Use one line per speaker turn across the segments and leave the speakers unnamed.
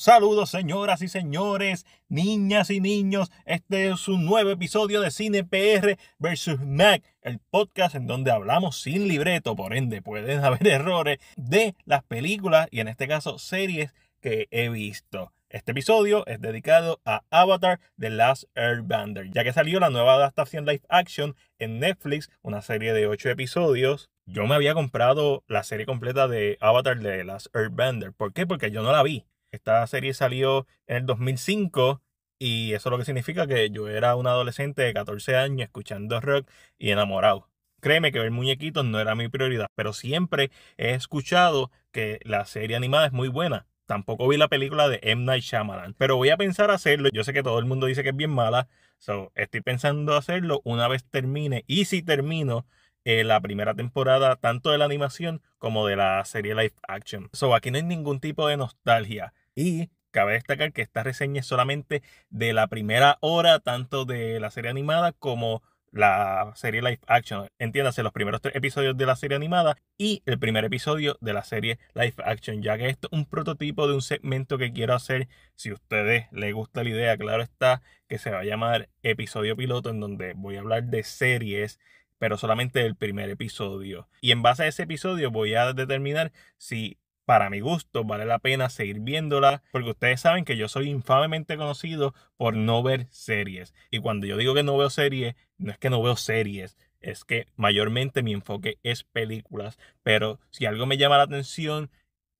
Saludos señoras y señores, niñas y niños. Este es un nuevo episodio de Cine PR versus Mac, el podcast en donde hablamos sin libreto, por ende pueden haber errores de las películas y en este caso series que he visto. Este episodio es dedicado a Avatar The Last Airbender, ya que salió la nueva adaptación live action en Netflix, una serie de 8 episodios. Yo me había comprado la serie completa de Avatar The Last Airbender. ¿Por qué? Porque yo no la vi. Esta serie salió en el 2005 y eso lo que significa que yo era un adolescente de 14 años escuchando rock y enamorado. Créeme que ver muñequitos no era mi prioridad, pero siempre he escuchado que la serie animada es muy buena. Tampoco vi la película de M. Night Shyamalan, pero voy a pensar hacerlo. Yo sé que todo el mundo dice que es bien mala, so estoy pensando hacerlo una vez termine. Y si termino, eh, la primera temporada tanto de la animación como de la serie live action. So aquí no hay ningún tipo de nostalgia. Y cabe destacar que esta reseña es solamente de la primera hora, tanto de la serie animada como la serie live action. Entiéndase, los primeros tres episodios de la serie animada y el primer episodio de la serie live action, ya que esto es un prototipo de un segmento que quiero hacer. Si a ustedes les gusta la idea, claro está que se va a llamar episodio piloto, en donde voy a hablar de series, pero solamente del primer episodio. Y en base a ese episodio voy a determinar si para mi gusto, vale la pena seguir viéndola, porque ustedes saben que yo soy infamemente conocido por no ver series. Y cuando yo digo que no veo series, no es que no veo series, es que mayormente mi enfoque es películas, pero si algo me llama la atención,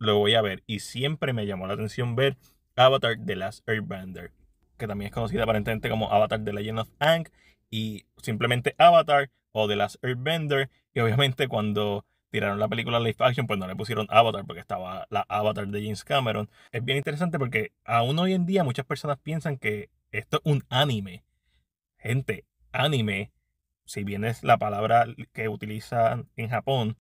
lo voy a ver. Y siempre me llamó la atención ver Avatar de Las Airbender, que también es conocida aparentemente como Avatar The Legend of Ang, y simplemente Avatar o de las Airbender. Y obviamente cuando tiraron la película live action, pues no le pusieron Avatar porque estaba la Avatar de James Cameron. Es bien interesante porque aún hoy en día muchas personas piensan que esto es un anime. Gente, anime, si bien es la palabra que utilizan en Japón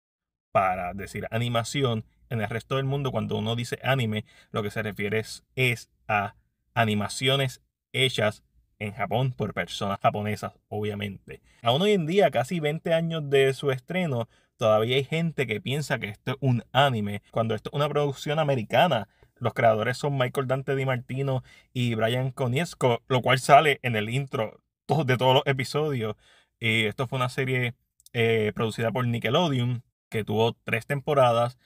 para decir animación, en el resto del mundo cuando uno dice anime, lo que se refiere es, es a animaciones hechas en Japón por personas japonesas, obviamente. Aún hoy en día, casi 20 años de su estreno, todavía hay gente que piensa que esto es un anime, cuando esto es una producción americana. Los creadores son Michael Dante Di Martino y Brian Konietzko, lo cual sale en el intro de todos los episodios. Y eh, esto fue una serie eh, producida por Nickelodeon, que tuvo tres temporadas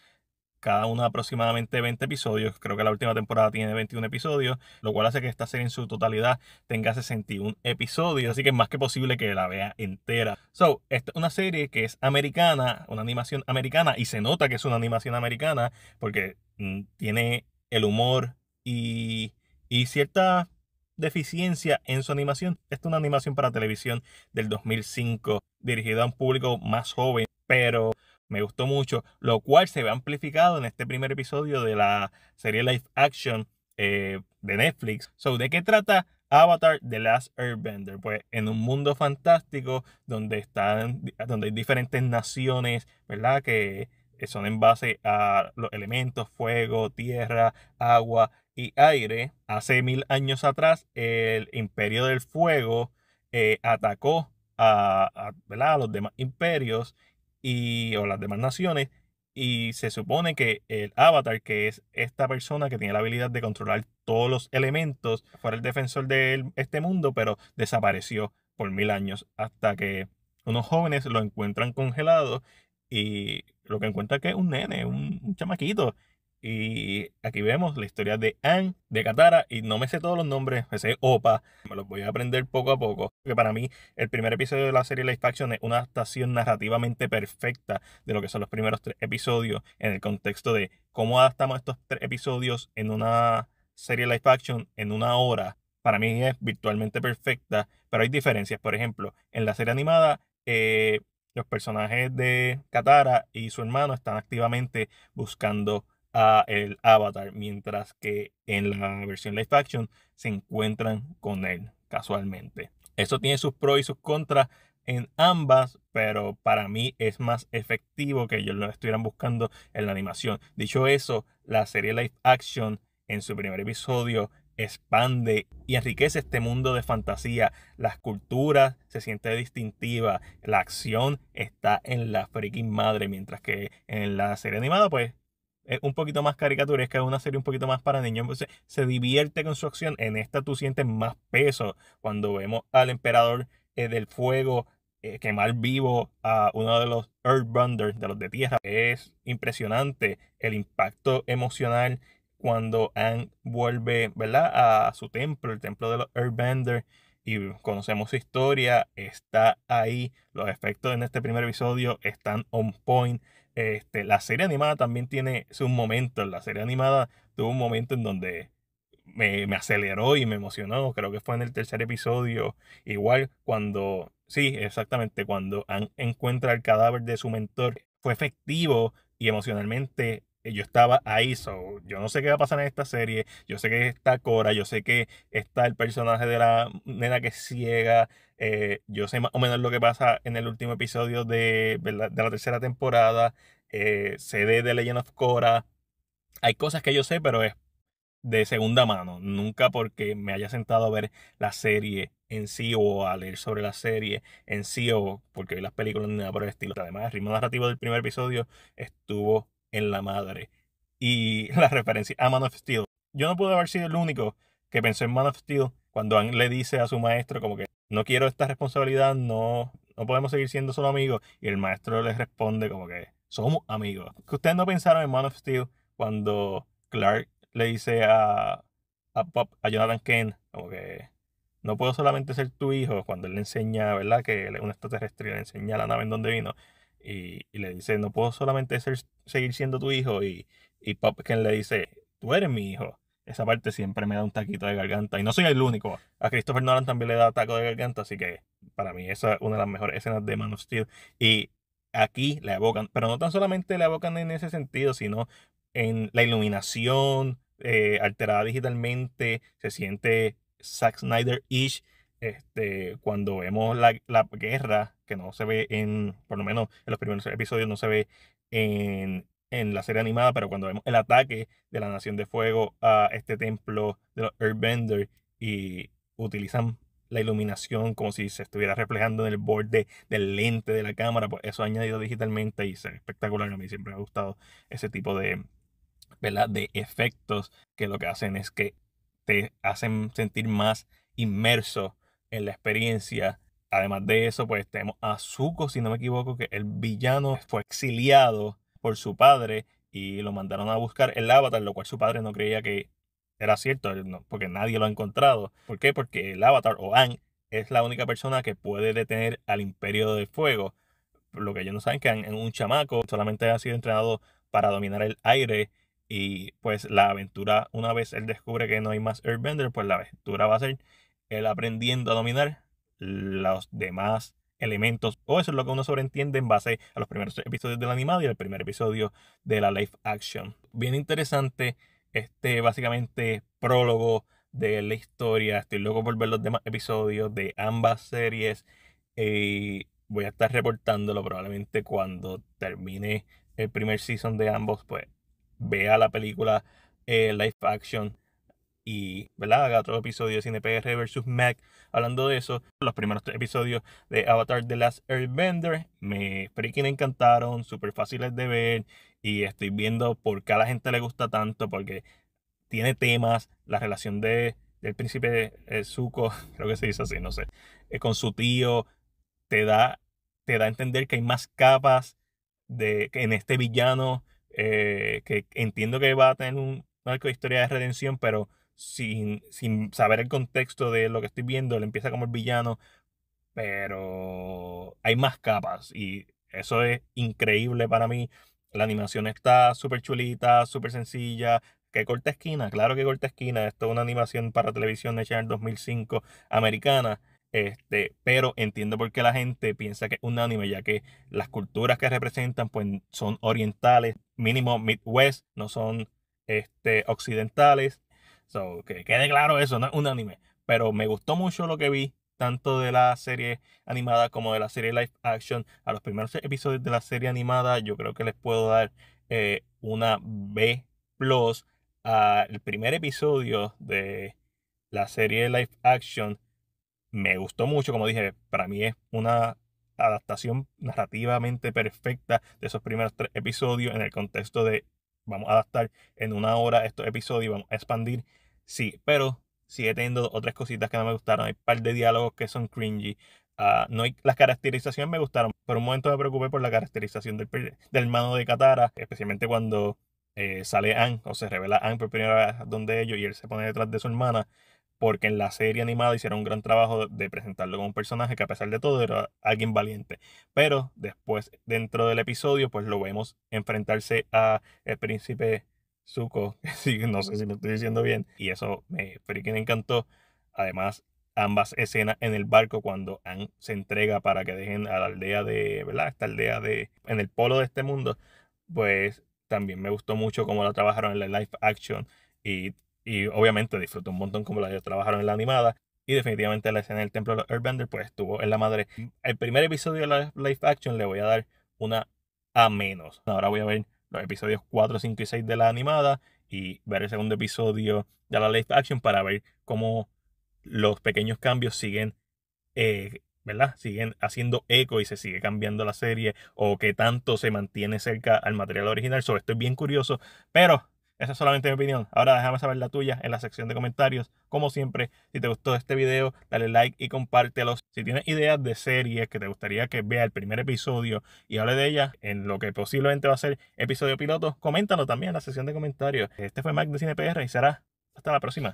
cada uno aproximadamente 20 episodios. Creo que la última temporada tiene 21 episodios, lo cual hace que esta serie en su totalidad tenga 61 episodios, así que es más que posible que la vea entera. So, esta es una serie que es americana, una animación americana, y se nota que es una animación americana porque mm, tiene el humor y, y cierta deficiencia en su animación. Esta es una animación para televisión del 2005, dirigida a un público más joven, pero me gustó mucho, lo cual se ve amplificado en este primer episodio de la serie live action eh, de Netflix. So, ¿de qué trata Avatar The Last Airbender? Pues en un mundo fantástico donde están, donde hay diferentes naciones, ¿verdad? Que son en base a los elementos fuego, tierra, agua y aire. Hace mil años atrás, el Imperio del Fuego eh, atacó a, los demás imperios y, o las demás naciones. Y se supone que el avatar, que es esta persona que tiene la habilidad de controlar todos los elementos, fuera el defensor de este mundo, pero desapareció por mil años hasta que unos jóvenes lo encuentran congelado y lo que encuentran que es un nene, un chamaquito. Y aquí vemos la historia de Anne, de Katara, y no me sé todos los nombres, me sé Opa, me los voy a aprender poco a poco. Que para mí, el primer episodio de la serie Life Action es una adaptación narrativamente perfecta de lo que son los primeros tres episodios, en el contexto de cómo adaptamos estos tres episodios en una serie Life Action en una hora. Para mí es virtualmente perfecta, pero hay diferencias. Por ejemplo, en la serie animada, eh, los personajes de Katara y su hermano están activamente buscando a el avatar, mientras que en la versión live action se encuentran con él casualmente. Eso tiene sus pros y sus contras en ambas, pero para mí es más efectivo que ellos lo estuvieran buscando en la animación. Dicho eso, la serie live action en su primer episodio expande y enriquece este mundo de fantasía. Las culturas se siente distintiva, la acción está en la freaking madre, mientras que en la serie animada pues es un poquito más caricaturesca, es una serie un poquito más para niños. Entonces, se divierte con su acción. En esta tú sientes más peso cuando vemos al emperador eh, del fuego eh, quemar vivo a uno de los Earthbenders, de los de tierra. Es impresionante el impacto emocional cuando Anne vuelve, ¿verdad? A su templo, el templo de los Earthbenders. Y conocemos su historia, está ahí. Los efectos en este primer episodio están on point este, la serie animada también tiene sus momentos. La serie animada tuvo un momento en donde me, me, aceleró y me emocionó. Creo que fue en el tercer episodio. Igual cuando, sí, exactamente, cuando encuentra el cadáver de su mentor, fue efectivo y emocionalmente eh, yo estaba ahí, yo no sé qué va a pasar en esta serie, yo sé que está Cora, yo sé que está el personaje de la nena que es ciega, eh, yo sé más o menos lo que pasa en el último episodio de, la, tercera temporada, CD eh, de The Legend of Cora, hay cosas que yo sé, pero es de segunda mano, nunca porque me haya sentado a ver la serie en sí o a leer sobre la serie en sí o porque las películas ni nada por el estilo. Además, el ritmo narrativo del primer episodio estuvo en la madre. Y la referencia a Man of Steel. Yo no pude haber sido el único que pensó en Man of Steel cuando le dice a su maestro como que no quiero esta responsabilidad, no, podemos seguir siendo solo amigos. Y el maestro le responde como que somos amigos. Que ustedes no pensaron en Man of Steel cuando Clark le dice a, a, Pop, a Jonathan Kent como que no puedo solamente ser tu hijo cuando él le enseña, ¿verdad? Que un extraterrestre le enseña la nave en donde vino y, le dice, no puedo solamente seguir siendo tu hijo. Y, y Popkin le dice, tú eres mi hijo. Esa parte siempre me da un taquito de garganta. Y no soy el único. A Christopher Nolan también le da taco de garganta. Así que para mí esa es una de las mejores escenas de Man of Steel. Y aquí le abocan, Pero no tan solamente le abocan en ese sentido, sino en la iluminación eh, alterada digitalmente. Se siente Zack Snyder-ish este, cuando vemos la, guerra, que no se ve en, por lo menos en los primeros episodios no se ve en, la serie animada, pero cuando vemos el ataque de la Nación de Fuego a este templo de los Airbender y utilizan la iluminación como si se estuviera reflejando en el borde del lente de la cámara, pues eso añadido digitalmente y es espectacular. A mí siempre me ha gustado ese tipo de, ¿verdad? de efectos que lo que hacen es que te hacen sentir más inmerso en la experiencia. Además de eso, pues tenemos a Zuko, si no me equivoco, que el villano fue exiliado por su padre y lo mandaron a buscar el avatar, lo cual su padre no creía que era cierto, porque nadie lo ha encontrado. ¿Por qué? Porque el avatar o Aang es la única persona que puede detener al imperio del fuego. Lo que ellos no saben que Aang es un chamaco, solamente ha sido entrenado para dominar el aire y pues la aventura, una vez él descubre que no hay más Airbender, pues la aventura va a ser aprendiendo a dominar los demás elementos. O eso es lo que uno sobreentiende en base a los primeros episodios del animado y el primer episodio de la live action. Bien interesante este básicamente prólogo de la historia. Estoy loco por ver los demás episodios de ambas series. Y voy a estar reportándolo probablemente cuando termine el primer season de ambos. Pues vea la película eh, live action y, ¿verdad? Haga otro episodio de PR versus Mac hablando de eso. Los primeros tres episodios de Avatar The Last Airbender me freaking encantaron, súper fáciles de ver y estoy viendo por qué a la gente le gusta tanto porque tiene temas, la relación de, del príncipe eh, Zuko, creo que se dice así, no sé, eh, con su tío, te da, te da a entender que hay más capas de, en este villano, eh, que entiendo que va a tener un arco de historia de redención, pero sin, saber el contexto de lo que estoy viendo, Le empieza como el villano, pero hay más capas y eso es increíble para mí. La animación está súper chulita, súper sencilla. que corta esquina? Claro que corta esquina. Esto es una animación para televisión de en 2005 americana. Este, pero entiendo por qué la gente piensa que es un anime, ya que las culturas que representan pues, son orientales, mínimo Midwest, no son este, occidentales que quede claro eso, no es un anime. Pero me gustó mucho lo que vi, tanto de la serie animada como de la serie live action. A los primeros episodios de la serie animada, yo creo que les puedo dar eh, una B plus al primer episodio de la serie live action. Me gustó mucho, como dije, para mí es una adaptación narrativamente perfecta de esos primeros episodios en el contexto de vamos a adaptar en una hora estos episodios y vamos a expandir Sí, pero sigue teniendo otras cositas que no me gustaron. Hay un par de diálogos que son cringy. Ah, no las caracterizaciones me gustaron. Por un momento me preocupé por la caracterización del, del hermano de Katara, especialmente cuando eh, sale Anne o se revela Anne por primera vez donde ellos y él se pone detrás de su hermana. Porque en la serie animada hicieron un gran trabajo de presentarlo como un personaje que a pesar de todo era alguien valiente. Pero después, dentro del episodio, pues lo vemos enfrentarse a el príncipe Zuko, no sé si me estoy diciendo bien, y eso me freaking encantó. Además, ambas escenas en el barco cuando se entrega para que dejen a la aldea de, ¿verdad? Esta aldea de, en el polo de este mundo, pues también me gustó mucho cómo la trabajaron en la live action y, obviamente disfruté un montón cómo la trabajaron en la animada. Y definitivamente la escena del templo de Earthbender pues estuvo en la madre. El primer episodio de la live action le voy a dar una a menos. Ahora voy a ver los episodios 4, 5 y 6 de la animada y ver el segundo episodio de la live action para ver cómo los pequeños cambios siguen, eh, ¿verdad? Siguen haciendo eco y se sigue cambiando la serie o qué tanto se mantiene cerca al material original. Sobre esto es bien curioso, pero esa es solamente mi opinión. Ahora déjame saber la tuya en la sección de comentarios. Como siempre, si te gustó este video, dale like y compártelo. Si tienes ideas de series que te gustaría que vea el primer episodio y hable de ellas en lo que posiblemente va a ser episodio piloto, coméntalo también en la sección de comentarios. Este fue Mike de CinePR y será hasta la próxima.